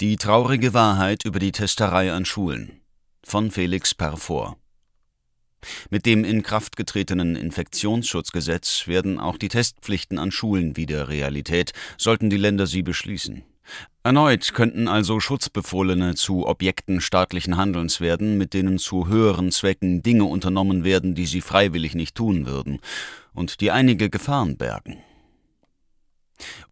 Die traurige Wahrheit über die Testerei an Schulen von Felix Perfort. Mit dem in Kraft getretenen Infektionsschutzgesetz werden auch die Testpflichten an Schulen wieder Realität, sollten die Länder sie beschließen. Erneut könnten also Schutzbefohlene zu Objekten staatlichen Handelns werden, mit denen zu höheren Zwecken Dinge unternommen werden, die sie freiwillig nicht tun würden und die einige Gefahren bergen.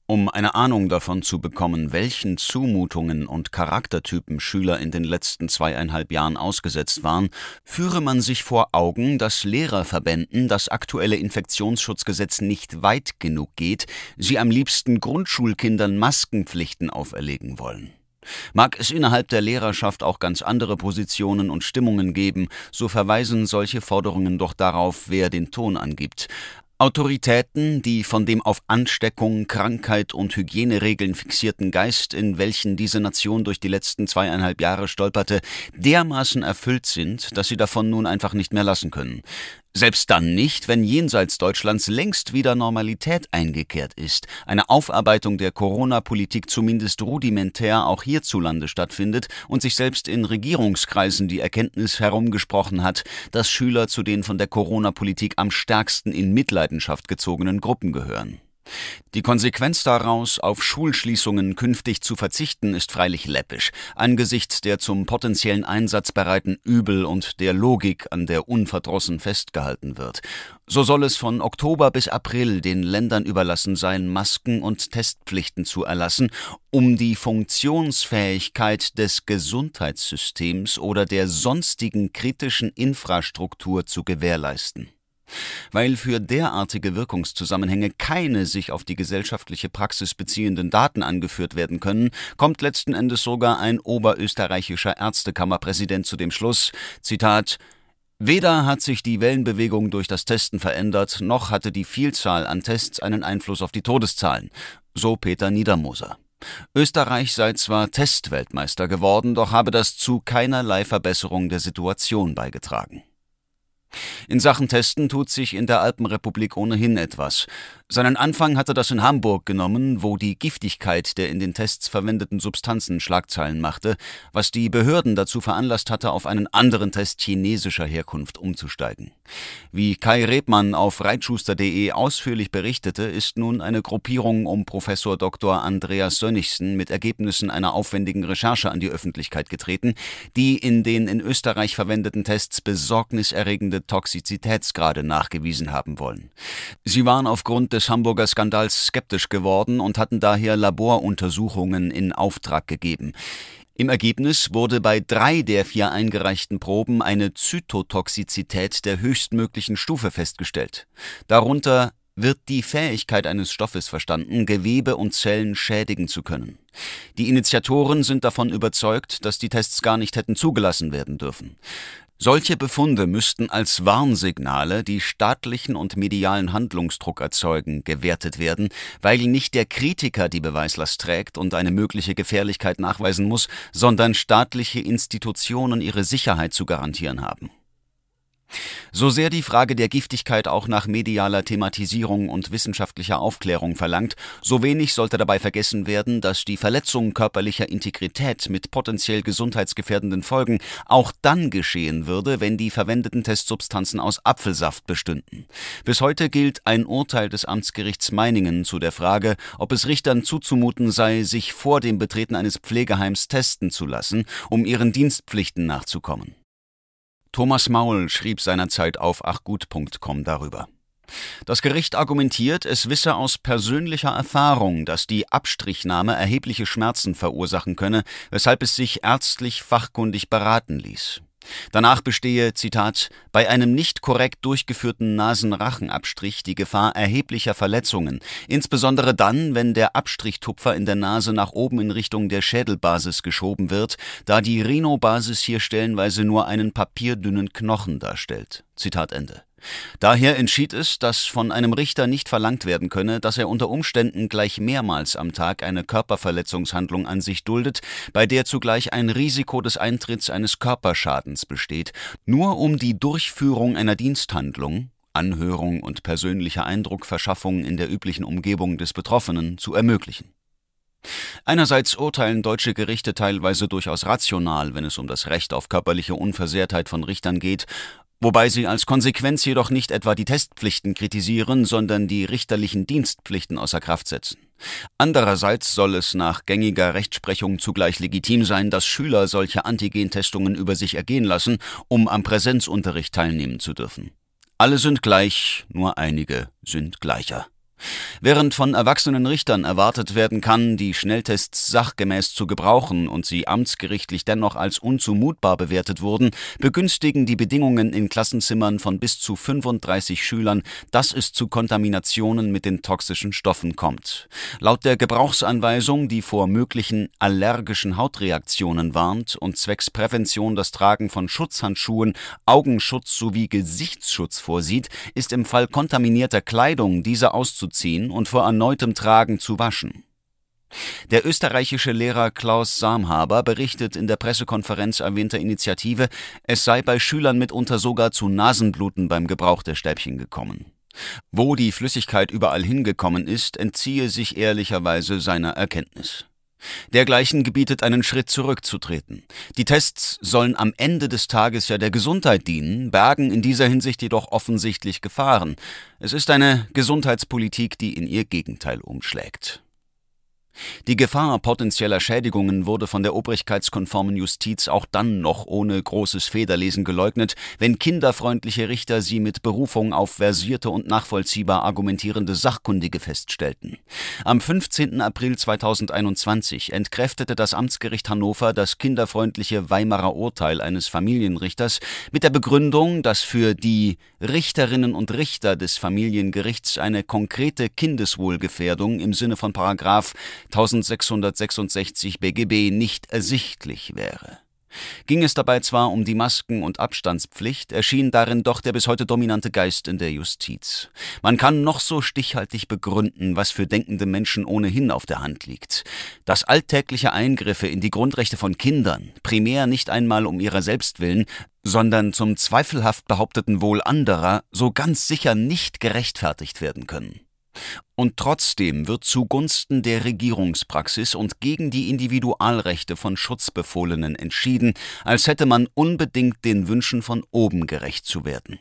Um eine Ahnung davon zu bekommen, welchen Zumutungen und Charaktertypen Schüler in den letzten zweieinhalb Jahren ausgesetzt waren, führe man sich vor Augen, dass Lehrerverbänden das aktuelle Infektionsschutzgesetz nicht weit genug geht, sie am liebsten Grundschulkindern Maskenpflichten auferlegen wollen. Mag es innerhalb der Lehrerschaft auch ganz andere Positionen und Stimmungen geben, so verweisen solche Forderungen doch darauf, wer den Ton angibt. Autoritäten, die von dem auf Ansteckung, Krankheit und Hygieneregeln fixierten Geist, in welchen diese Nation durch die letzten zweieinhalb Jahre stolperte, dermaßen erfüllt sind, dass sie davon nun einfach nicht mehr lassen können. Selbst dann nicht, wenn jenseits Deutschlands längst wieder Normalität eingekehrt ist, eine Aufarbeitung der Corona-Politik zumindest rudimentär auch hierzulande stattfindet und sich selbst in Regierungskreisen die Erkenntnis herumgesprochen hat, dass Schüler zu den von der Corona-Politik am stärksten in Mitleidenschaft gezogenen Gruppen gehören. Die Konsequenz daraus, auf Schulschließungen künftig zu verzichten, ist freilich läppisch, angesichts der zum potenziellen Einsatz bereiten Übel und der Logik, an der unverdrossen festgehalten wird. So soll es von Oktober bis April den Ländern überlassen sein, Masken und Testpflichten zu erlassen, um die Funktionsfähigkeit des Gesundheitssystems oder der sonstigen kritischen Infrastruktur zu gewährleisten. Weil für derartige Wirkungszusammenhänge keine sich auf die gesellschaftliche Praxis beziehenden Daten angeführt werden können, kommt letzten Endes sogar ein oberösterreichischer Ärztekammerpräsident zu dem Schluss, Zitat, Weder hat sich die Wellenbewegung durch das Testen verändert, noch hatte die Vielzahl an Tests einen Einfluss auf die Todeszahlen, so Peter Niedermoser. Österreich sei zwar Testweltmeister geworden, doch habe das zu keinerlei Verbesserung der Situation beigetragen. In Sachen Testen tut sich in der Alpenrepublik ohnehin etwas. Seinen Anfang hatte das in Hamburg genommen, wo die Giftigkeit der in den Tests verwendeten Substanzen Schlagzeilen machte, was die Behörden dazu veranlasst hatte, auf einen anderen Test chinesischer Herkunft umzusteigen. Wie Kai Rebmann auf reitschuster.de ausführlich berichtete, ist nun eine Gruppierung um Professor Dr. Andreas Sönnigsen mit Ergebnissen einer aufwendigen Recherche an die Öffentlichkeit getreten, die in den in Österreich verwendeten Tests besorgniserregende Toxizitätsgrade nachgewiesen haben wollen. Sie waren aufgrund des des Hamburger Skandals skeptisch geworden und hatten daher Laboruntersuchungen in Auftrag gegeben. Im Ergebnis wurde bei drei der vier eingereichten Proben eine Zytotoxizität der höchstmöglichen Stufe festgestellt, darunter wird die Fähigkeit eines Stoffes verstanden, Gewebe und Zellen schädigen zu können. Die Initiatoren sind davon überzeugt, dass die Tests gar nicht hätten zugelassen werden dürfen. Solche Befunde müssten als Warnsignale, die staatlichen und medialen Handlungsdruck erzeugen, gewertet werden, weil nicht der Kritiker die Beweislast trägt und eine mögliche Gefährlichkeit nachweisen muss, sondern staatliche Institutionen ihre Sicherheit zu garantieren haben. So sehr die Frage der Giftigkeit auch nach medialer Thematisierung und wissenschaftlicher Aufklärung verlangt, so wenig sollte dabei vergessen werden, dass die Verletzung körperlicher Integrität mit potenziell gesundheitsgefährdenden Folgen auch dann geschehen würde, wenn die verwendeten Testsubstanzen aus Apfelsaft bestünden. Bis heute gilt ein Urteil des Amtsgerichts Meiningen zu der Frage, ob es Richtern zuzumuten sei, sich vor dem Betreten eines Pflegeheims testen zu lassen, um ihren Dienstpflichten nachzukommen. Thomas Maul schrieb seinerzeit auf achgut.com darüber. Das Gericht argumentiert, es wisse aus persönlicher Erfahrung, dass die Abstrichnahme erhebliche Schmerzen verursachen könne, weshalb es sich ärztlich fachkundig beraten ließ. Danach bestehe, Zitat, bei einem nicht korrekt durchgeführten Nasenrachenabstrich die Gefahr erheblicher Verletzungen, insbesondere dann, wenn der Abstrichtupfer in der Nase nach oben in Richtung der Schädelbasis geschoben wird, da die Rhinobasis hier stellenweise nur einen papierdünnen Knochen darstellt. Zitat Ende. Daher entschied es, dass von einem Richter nicht verlangt werden könne, dass er unter Umständen gleich mehrmals am Tag eine Körperverletzungshandlung an sich duldet, bei der zugleich ein Risiko des Eintritts eines Körperschadens besteht, nur um die Durchführung einer Diensthandlung Anhörung und persönliche Eindruckverschaffung in der üblichen Umgebung des Betroffenen zu ermöglichen. Einerseits urteilen deutsche Gerichte teilweise durchaus rational, wenn es um das Recht auf körperliche Unversehrtheit von Richtern geht, wobei sie als Konsequenz jedoch nicht etwa die Testpflichten kritisieren, sondern die richterlichen Dienstpflichten außer Kraft setzen. Andererseits soll es nach gängiger Rechtsprechung zugleich legitim sein, dass Schüler solche Antigentestungen über sich ergehen lassen, um am Präsenzunterricht teilnehmen zu dürfen. Alle sind gleich, nur einige sind gleicher. Während von erwachsenen Richtern erwartet werden kann, die Schnelltests sachgemäß zu gebrauchen und sie amtsgerichtlich dennoch als unzumutbar bewertet wurden, begünstigen die Bedingungen in Klassenzimmern von bis zu 35 Schülern, dass es zu Kontaminationen mit den toxischen Stoffen kommt. Laut der Gebrauchsanweisung, die vor möglichen allergischen Hautreaktionen warnt und zwecks Prävention das Tragen von Schutzhandschuhen, Augenschutz sowie Gesichtsschutz vorsieht, ist im Fall kontaminierter Kleidung diese auszusetzen auszuziehen und vor erneutem Tragen zu waschen. Der österreichische Lehrer Klaus Samhaber berichtet in der Pressekonferenz erwähnter Initiative, es sei bei Schülern mitunter sogar zu Nasenbluten beim Gebrauch der Stäbchen gekommen. Wo die Flüssigkeit überall hingekommen ist, entziehe sich ehrlicherweise seiner Erkenntnis. Dergleichen gebietet einen Schritt zurückzutreten. Die Tests sollen am Ende des Tages ja der Gesundheit dienen, bergen in dieser Hinsicht jedoch offensichtlich Gefahren. Es ist eine Gesundheitspolitik, die in ihr Gegenteil umschlägt. Die Gefahr potenzieller Schädigungen wurde von der obrigkeitskonformen Justiz auch dann noch ohne großes Federlesen geleugnet, wenn kinderfreundliche Richter sie mit Berufung auf versierte und nachvollziehbar argumentierende Sachkundige feststellten. Am 15. April 2021 entkräftete das Amtsgericht Hannover das kinderfreundliche Weimarer Urteil eines Familienrichters mit der Begründung, dass für die Richterinnen und Richter des Familiengerichts eine konkrete Kindeswohlgefährdung im Sinne von Paragraph 1666 BGB nicht ersichtlich wäre. Ging es dabei zwar um die Masken- und Abstandspflicht, erschien darin doch der bis heute dominante Geist in der Justiz. Man kann noch so stichhaltig begründen, was für denkende Menschen ohnehin auf der Hand liegt. Dass alltägliche Eingriffe in die Grundrechte von Kindern, primär nicht einmal um ihrer selbst willen, sondern zum zweifelhaft behaupteten Wohl anderer, so ganz sicher nicht gerechtfertigt werden können. Und trotzdem wird zugunsten der Regierungspraxis und gegen die Individualrechte von Schutzbefohlenen entschieden, als hätte man unbedingt den Wünschen von oben gerecht zu werden.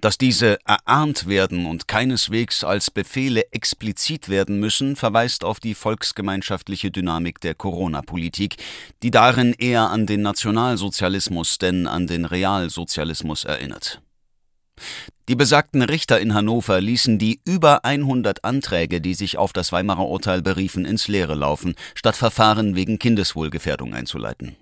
Dass diese erahnt werden und keineswegs als Befehle explizit werden müssen, verweist auf die volksgemeinschaftliche Dynamik der Corona-Politik, die darin eher an den Nationalsozialismus denn an den Realsozialismus erinnert. Die besagten Richter in Hannover ließen die über 100 Anträge, die sich auf das Weimarer Urteil beriefen, ins Leere laufen, statt Verfahren wegen Kindeswohlgefährdung einzuleiten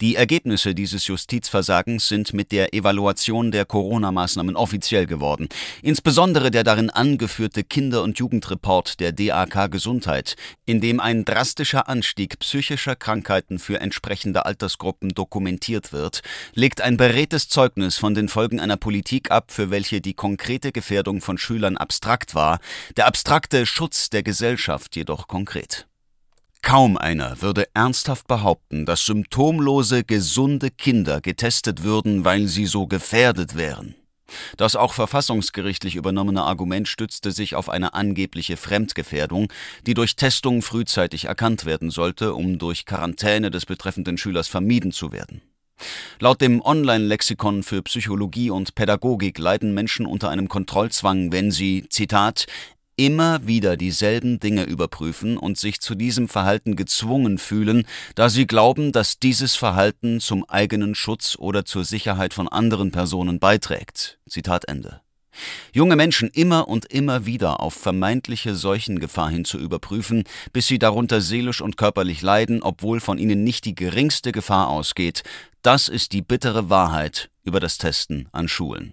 die Ergebnisse dieses Justizversagens sind mit der Evaluation der Corona-Maßnahmen offiziell geworden. Insbesondere der darin angeführte Kinder- und Jugendreport der DAK Gesundheit, in dem ein drastischer Anstieg psychischer Krankheiten für entsprechende Altersgruppen dokumentiert wird, legt ein berätes Zeugnis von den Folgen einer Politik ab, für welche die konkrete Gefährdung von Schülern abstrakt war, der abstrakte Schutz der Gesellschaft jedoch konkret. Kaum einer würde ernsthaft behaupten, dass symptomlose, gesunde Kinder getestet würden, weil sie so gefährdet wären. Das auch verfassungsgerichtlich übernommene Argument stützte sich auf eine angebliche Fremdgefährdung, die durch Testung frühzeitig erkannt werden sollte, um durch Quarantäne des betreffenden Schülers vermieden zu werden. Laut dem Online-Lexikon für Psychologie und Pädagogik leiden Menschen unter einem Kontrollzwang, wenn sie, Zitat, immer wieder dieselben Dinge überprüfen und sich zu diesem Verhalten gezwungen fühlen, da sie glauben, dass dieses Verhalten zum eigenen Schutz oder zur Sicherheit von anderen Personen beiträgt. Zitat Ende. Junge Menschen immer und immer wieder auf vermeintliche Seuchengefahr hin zu überprüfen, bis sie darunter seelisch und körperlich leiden, obwohl von ihnen nicht die geringste Gefahr ausgeht, das ist die bittere Wahrheit über das Testen an Schulen.